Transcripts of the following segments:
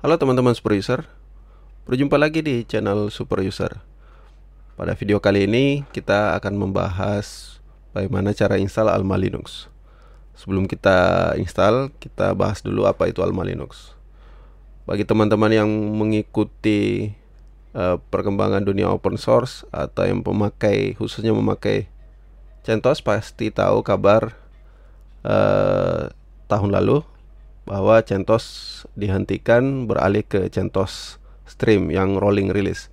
Halo teman-teman Super User Berjumpa lagi di channel Super User Pada video kali ini kita akan membahas bagaimana cara install Alma Linux Sebelum kita install, kita bahas dulu apa itu Alma Linux Bagi teman-teman yang mengikuti uh, perkembangan dunia open source Atau yang memakai, khususnya memakai CentOS pasti tahu kabar uh, tahun lalu bahwa CentOS dihentikan beralih ke CentOS Stream yang rolling release.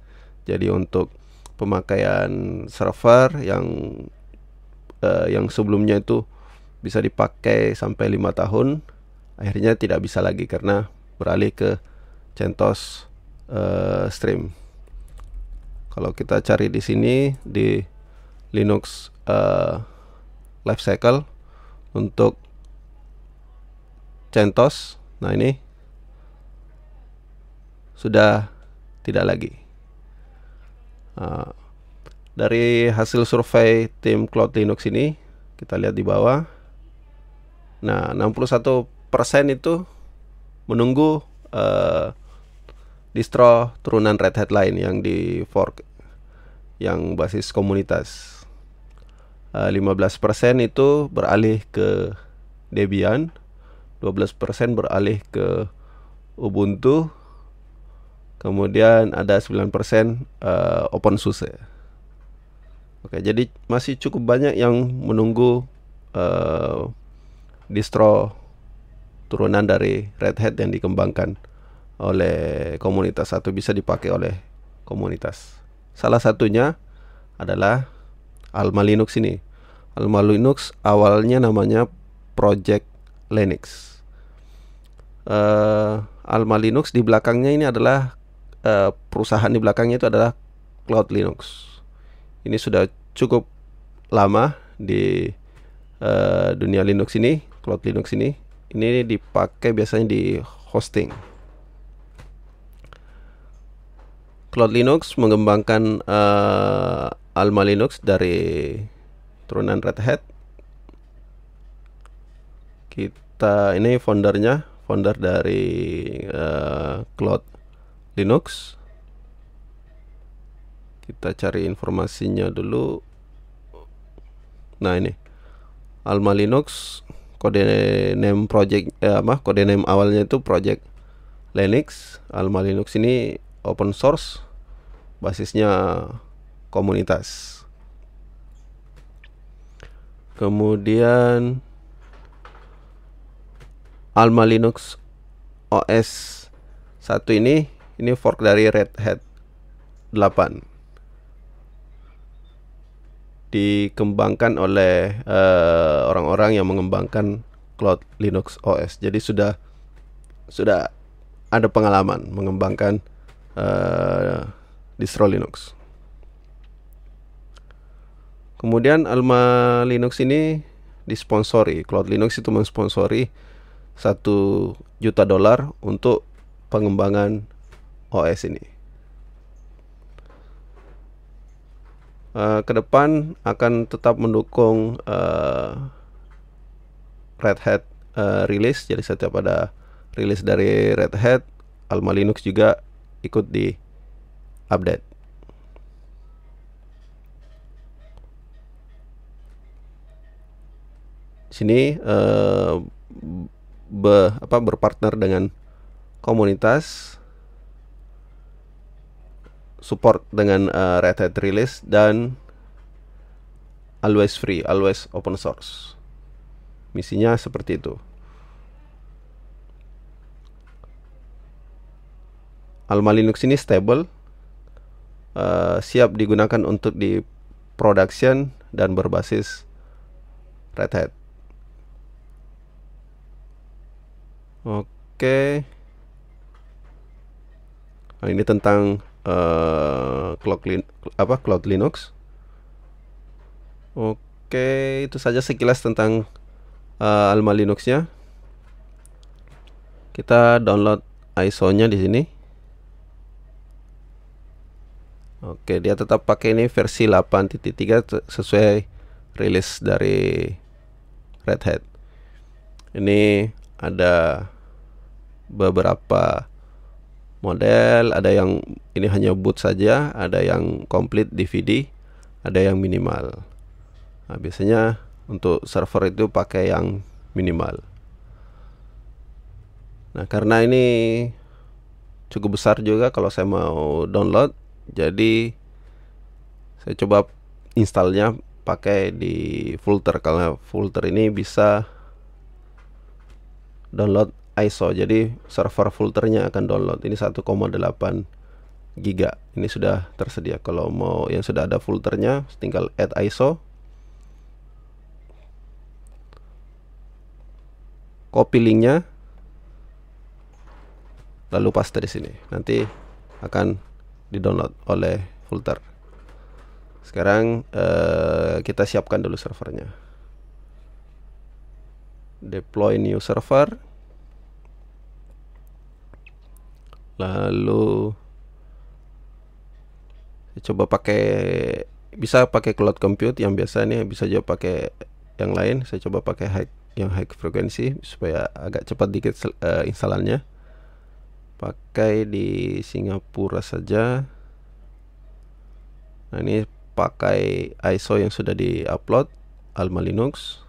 Jadi untuk pemakaian server yang uh, yang sebelumnya itu bisa dipakai sampai lima tahun, akhirnya tidak bisa lagi karena beralih ke CentOS uh, Stream. Kalau kita cari di sini di Linux uh, Lifecycle untuk centos. Nah, ini sudah tidak lagi. Uh, dari hasil survei tim Cloud Linux ini, kita lihat di bawah. Nah, 61% itu menunggu uh, distro turunan Red Hat lain yang di fork yang basis komunitas. Uh, eh, 15% itu beralih ke Debian 12% beralih ke Ubuntu kemudian ada 9% uh, eh, open source Oke, jadi masih cukup banyak yang menunggu uh, distro turunan dari Red Hat yang dikembangkan oleh komunitas atau bisa dipakai oleh komunitas. Salah satunya adalah Alma Linux ini. Alma Linux awalnya namanya Project Linux. Uh, eh, Alma Linux di belakangnya ini adalah uh, perusahaan di belakangnya itu adalah Cloud Linux. Ini sudah cukup lama di uh, dunia Linux ini, Cloud Linux ini. Ini dipakai biasanya di hosting. Cloud Linux mengembangkan uh, Alma Linux dari turunan Red Hat kita ini foundernya founder dari uh, eh, Cloud Linux kita cari informasinya dulu nah ini Alma Linux kode name project eh, apa kode name awalnya itu project Linux Alma Linux ini open source basisnya komunitas kemudian Alma Linux OS 1 ini ini fork dari Red Hat 8 dikembangkan oleh eh, orang-orang uh, yang mengembangkan Cloud Linux OS. Jadi sudah sudah ada pengalaman mengembangkan uh, distro Linux. Kemudian Alma Linux ini disponsori. Cloud Linux itu mensponsori satu juta dolar untuk pengembangan OS ini. Uh, ke akan tetap mendukung uh, Red Hat uh, eh, release, jadi setiap ada rilis dari Red Hat, Alma Linux juga ikut di update. Sini uh, be, apa berpartner dengan komunitas support dengan uh, Red Hat release dan always free, always open source. Misinya seperti itu. Alma Linux ini stable, uh, siap digunakan untuk di production dan berbasis Red Hat. Oke. Nah, ini tentang uh, cloud lin apa cloud Linux. Oke, itu saja sekilas tentang uh, Alma Linuxnya. Kita download ISO-nya di sini. Oke, dia tetap pakai ini versi 8.3 sesuai rilis dari Red Hat. Ini ada beberapa model, ada yang ini hanya boot saja, ada yang complete DVD, ada yang minimal. Nah, biasanya untuk server itu pakai yang minimal. Nah, karena ini cukup besar juga kalau saya mau download, jadi saya coba installnya pakai di folder karena folder ini bisa download ISO jadi server filternya akan download ini 1,8 giga ini sudah tersedia kalau mau yang sudah ada filternya, tinggal add ISO copy linknya lalu paste di sini nanti akan di download oleh folder sekarang eh, kita siapkan dulu servernya deploy new server lalu saya coba pakai bisa pakai cloud compute yang biasa nih bisa juga pakai yang lain saya coba pakai high yang high frekuensi supaya agak cepat dikit uh, eh, instalannya pakai di Singapura saja nah ini pakai ISO yang sudah di upload Alma Linux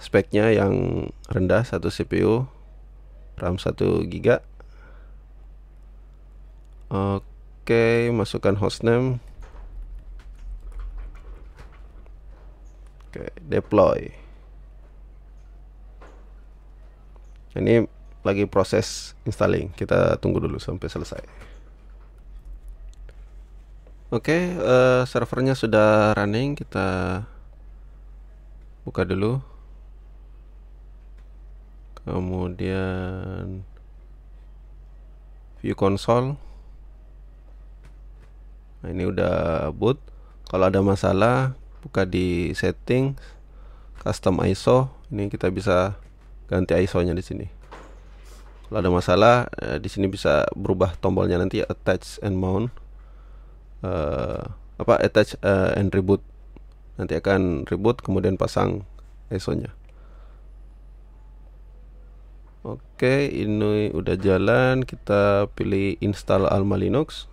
speknya yang rendah satu CPU RAM 1 GB Oke, masukkan hostname. Oke, deploy. Ini lagi proses installing. Kita tunggu dulu sampai selesai. Oke, uh, servernya sudah running. Kita buka dulu kemudian view console nah ini udah boot kalau ada masalah buka di setting custom ISO ini kita bisa ganti ISO nya di sini kalau ada masalah eh, di sini bisa berubah tombolnya nanti attach and mount uh, apa attach uh, and reboot nanti akan reboot kemudian pasang ISO nya Oke, ini udah jalan. Kita pilih install Alma Linux.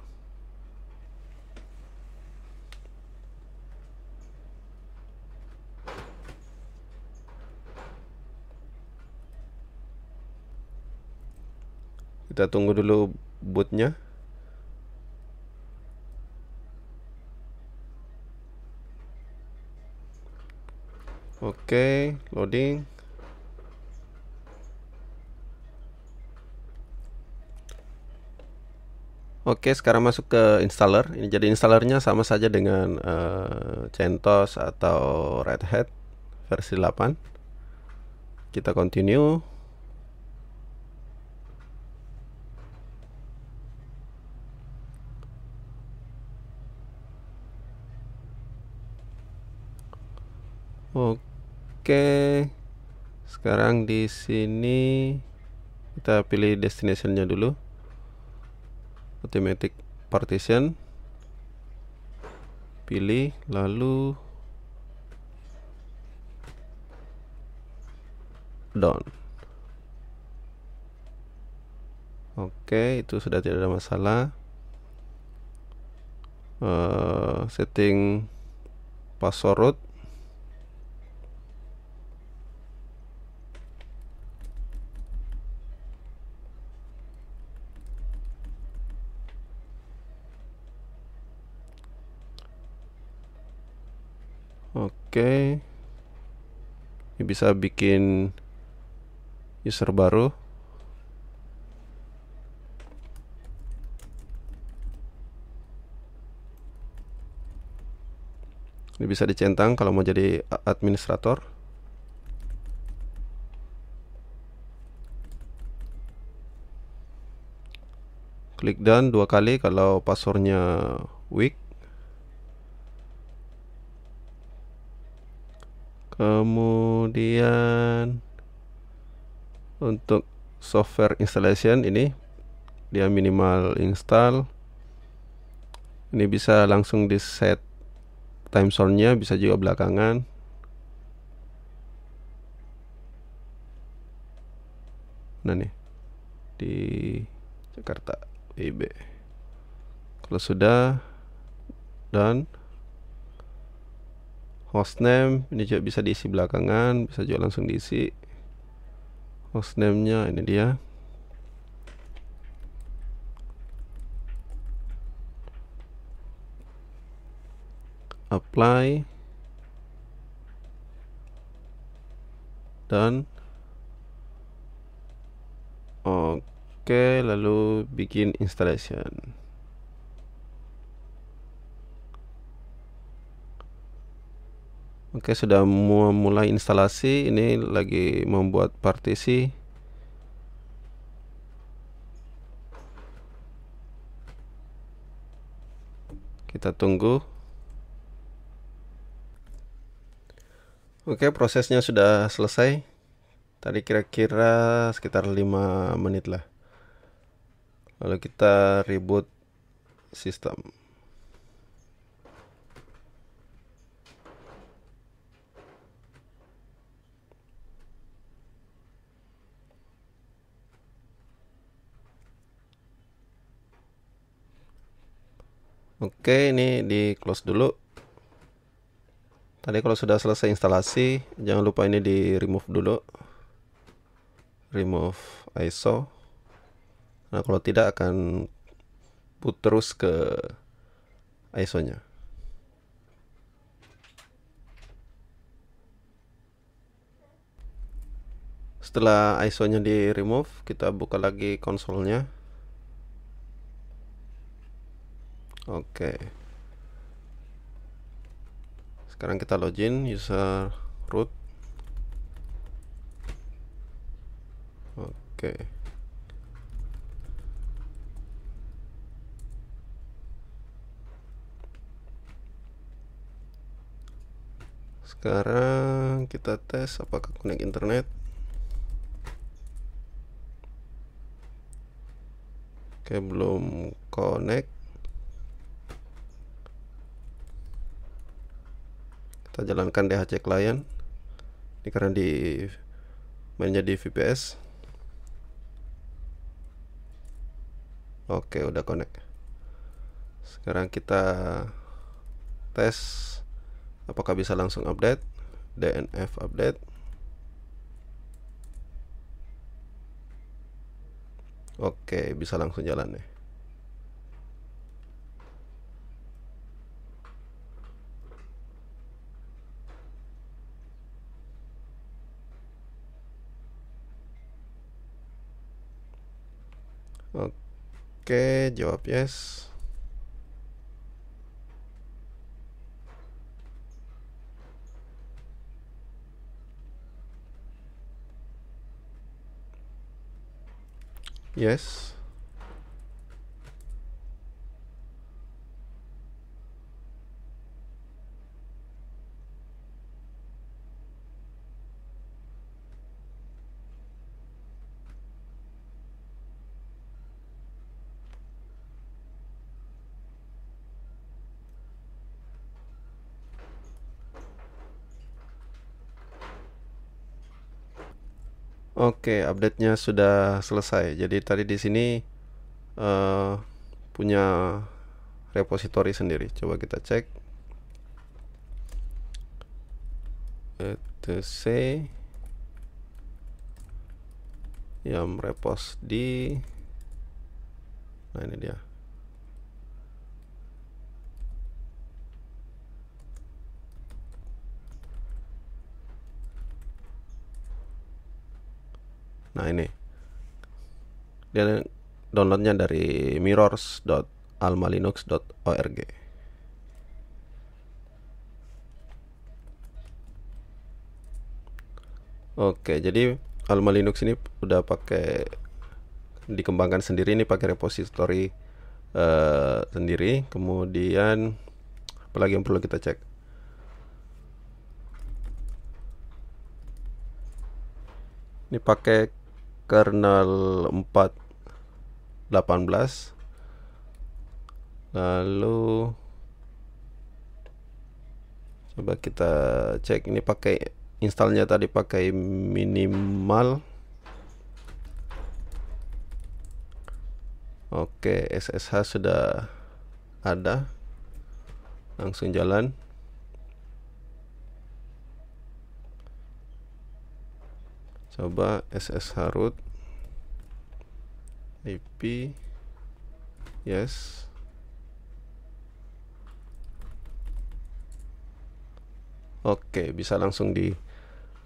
Kita tunggu dulu bootnya. Oke, loading. Oke, sekarang masuk ke installer. Ini jadi installernya sama saja dengan uh, CentOS atau Red Hat versi 8. Kita continue. Oke. Sekarang di sini kita pilih destinationnya dulu automatic partition pilih lalu down Oke, itu sudah tidak ada masalah. Uh, setting password root oke okay. ini bisa bikin user baru ini bisa dicentang kalau mau jadi administrator klik dan dua kali kalau passwordnya weak kemudian untuk software installation ini dia minimal install ini bisa langsung di set time zone nya bisa juga belakangan nah nih di Jakarta IB kalau sudah dan hostname ini juga bisa diisi belakangan bisa juga langsung diisi hostname nya ini dia apply dan oke okay, lalu bikin installation Oke, sudah mulai instalasi. Ini lagi membuat partisi. Kita tunggu. Oke, prosesnya sudah selesai. Tadi kira-kira sekitar lima menit lah. Lalu kita reboot sistem. Oke, ini di close dulu. Tadi kalau sudah selesai instalasi, jangan lupa ini di remove dulu. Remove ISO. Nah, kalau tidak akan put terus ke ISO-nya. Setelah ISO-nya di remove, kita buka lagi konsolnya. Oke. Sekarang kita login user root. Oke. Sekarang kita tes apakah connect internet. Oke, belum connect. kita jalankan DHC client ini karena di mainnya di VPS oke udah connect sekarang kita tes apakah bisa langsung update DNF update oke bisa langsung jalan nih Oke, jawab yes. Yes. Oke, update-nya sudah selesai. Jadi tadi di sini uh, punya repository sendiri. Coba kita cek. etc yang repos di nah ini dia Nah ini dia downloadnya dari mirrors.almalinux.org. Oke, jadi Alma Linux ini udah pakai dikembangkan sendiri ini pakai repository uh, sendiri. Kemudian apalagi yang perlu kita cek? Ini pakai kernel 4 18 lalu coba kita cek ini pakai installnya tadi pakai minimal oke SSH sudah ada langsung jalan coba ssh harut ip yes Oke, bisa langsung di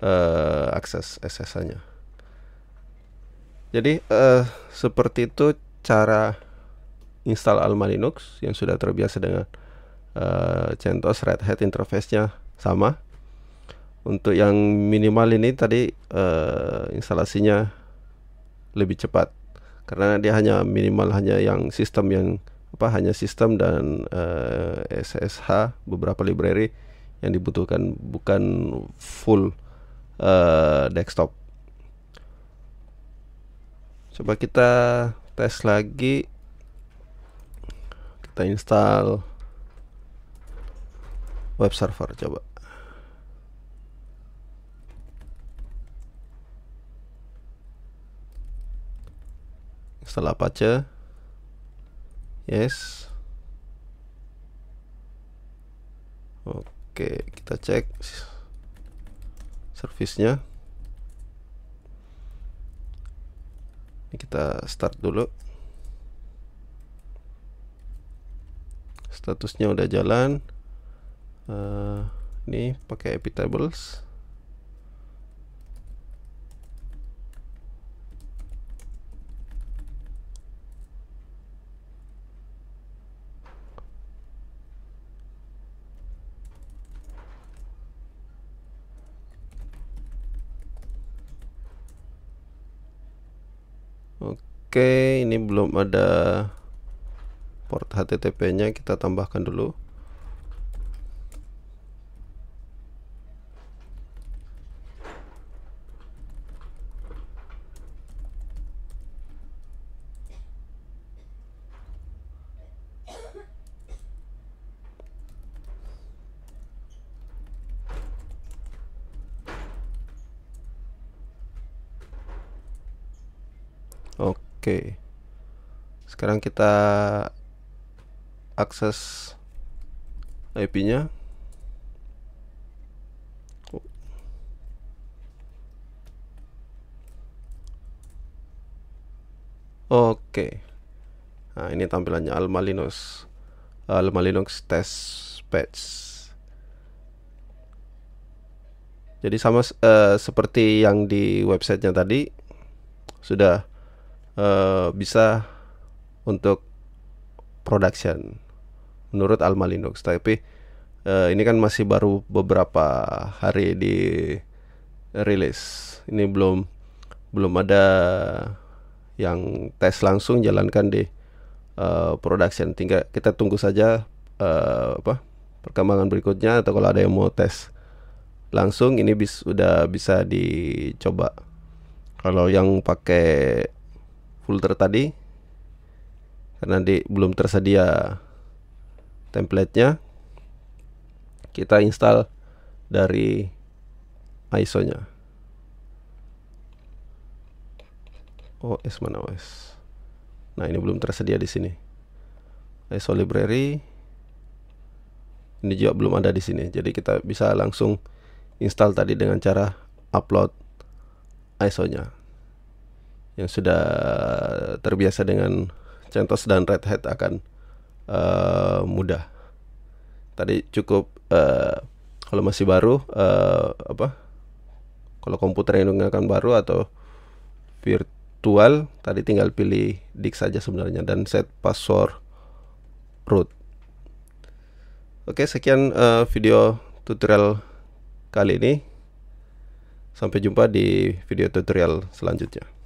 uh, akses SSH-nya. Jadi uh, seperti itu cara install Alma Linux yang sudah terbiasa dengan uh, CentOS Red Hat interface-nya sama. Untuk yang minimal ini tadi uh, instalasinya lebih cepat karena dia hanya minimal hanya yang sistem yang apa hanya sistem dan uh, eh, SSH beberapa library yang dibutuhkan bukan full uh, desktop. Coba kita tes lagi. Kita install web server coba. setelah apache yes oke kita cek servisnya ini kita start dulu statusnya udah jalan uh, ini pakai epitables Oke ini belum ada port HTTP nya kita tambahkan dulu Oke. Sekarang kita akses IP-nya. Oke. Nah, ini tampilannya Alma Linux. Alma Linux test patch. Jadi sama uh, seperti yang di websitenya tadi sudah uh, bisa untuk production menurut Alma Linux tapi uh, ini kan masih baru beberapa hari di rilis ini belum belum ada yang tes langsung jalankan di uh, production tinggal kita tunggu saja uh, apa perkembangan berikutnya atau kalau ada yang mau tes langsung ini bis udah bisa dicoba kalau yang pakai folder tadi karena di belum tersedia templatenya kita install dari ISO nya OS mana OS nah ini belum tersedia di sini ISO library ini juga belum ada di sini jadi kita bisa langsung install tadi dengan cara upload ISO nya yang sudah terbiasa dengan CentOS dan Red Hat akan uh, mudah. Tadi cukup uh, kalau masih baru uh, apa? Kalau komputer yang digunakan baru atau virtual, tadi tinggal pilih disk saja sebenarnya dan set password root. Oke, sekian uh, video tutorial kali ini. Sampai jumpa di video tutorial selanjutnya.